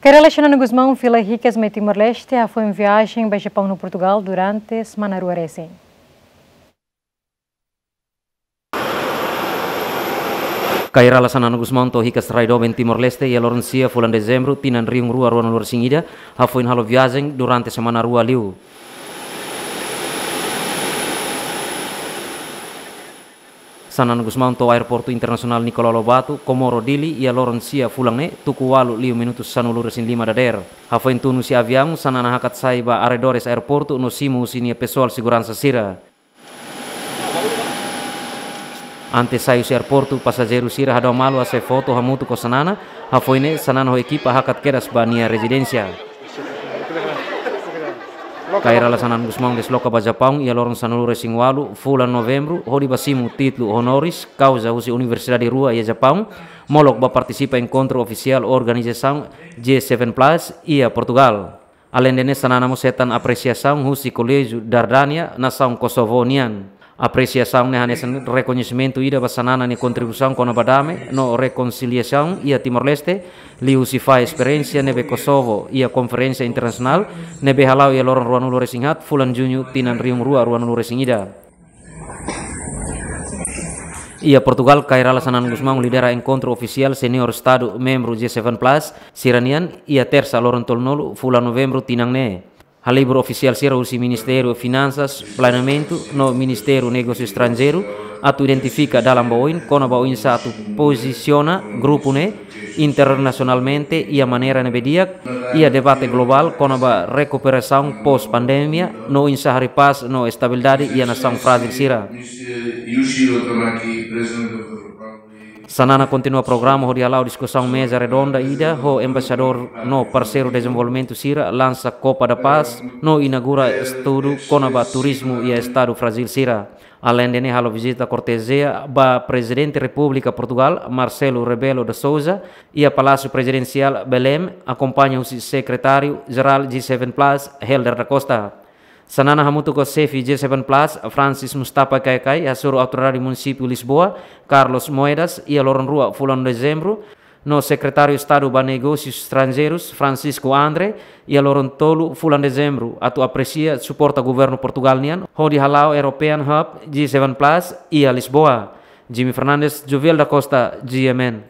É Cara Alexandre Guzmão, Vila Ricas, meio Timor-Leste, foi em viagem para Japão no Portugal durante a Semana Ruarecim. Kaira lasanan Guzmão to hikas raido ben Timor Leste e Lorenzia fulan dezembro tinan riung rua ruan lor singida hafoin halo viagem durante semana rua liu. Sanan Gusmanto Aeroporto Internasional Nicola Lobato Komoro Dili ia Lorenzia Fulangne tuku walu liu minutus sanulures in lima dader. Hafain tunu si avião sanan Hakat Saiba Aredores Aeroporto no simu sinia pessoal siguransa sira. Ante sayu si aeroporto pasajeru sira hadau malu ase foto hamutu ko Sanana, hafoine Sanana ho ekipa Hakat Keras Bania residensia. Kaira ralasanan Gusmão desloca para Japão e a Loron Sanulu Racing Walu fula novembro hodi basimu titlu honoris causa usi Universidade de Rua e Japão Molok ba participa encontro oficial organização G7 Plus ia Portugal Além de nessa nanamo setan apreciação husi koleju Dardania nação kosovonian Apresiasi ne hanes reconhecimento ida basanana ne contribuição kono badame no reconciliação Ia Timor Leste li usifa ne be Kosovo Ia konferensia internasional ne be halau ia loron ruan singhat fulan junyu tinan riung rua ruan singida Ia Portugal Kairala Sanan Guzmão lidera encontro ofisial senior Estado membro G7 Plus Siranian ia tersa loron nolu fulan novembro tinang ne A libro oficial será o Ministério de Finanças, Planeamento, no Ministério Negócios Estrangeiro, atu identifica dalam baoin, como baoin satu posiciona grupo ne internacionalmente e a maneira ne e a debate global como a recuperação pós-pandemia, no insahari paz, no estabilidade e a nação Brasil sira. Sanana continua o programa Rodialau Discussão Mesa Redonda Ida, o embaixador no parceiro desenvolvimento Sira lança Copa da Paz, no inaugura estudo Conaba Turismo e Estado Brasil Sira. Além de Nehalo visita cortesia ba Presidente República Portugal, Marcelo Rebelo de Souza, e a Palácio Presidencial Belém, acompanha o secretário-geral G7 Plus, Helder da Costa. Sanana ko sefi j 7 Plus, Francis Mustafa Kaikai, Asuro autorari Município Lisboa, Carlos Moedas ia loron Rua, fulan Dezembro, no Secretario de Estado negosius Estrangeiros, Francisco Andre, ia loron tolu Fulan Dezembro, atu apresia suporta governo Ho Rodi Halau, European Hub, j 7 Plus ia Lisboa. Jimmy Fernandes, Joviel da Costa, GMN.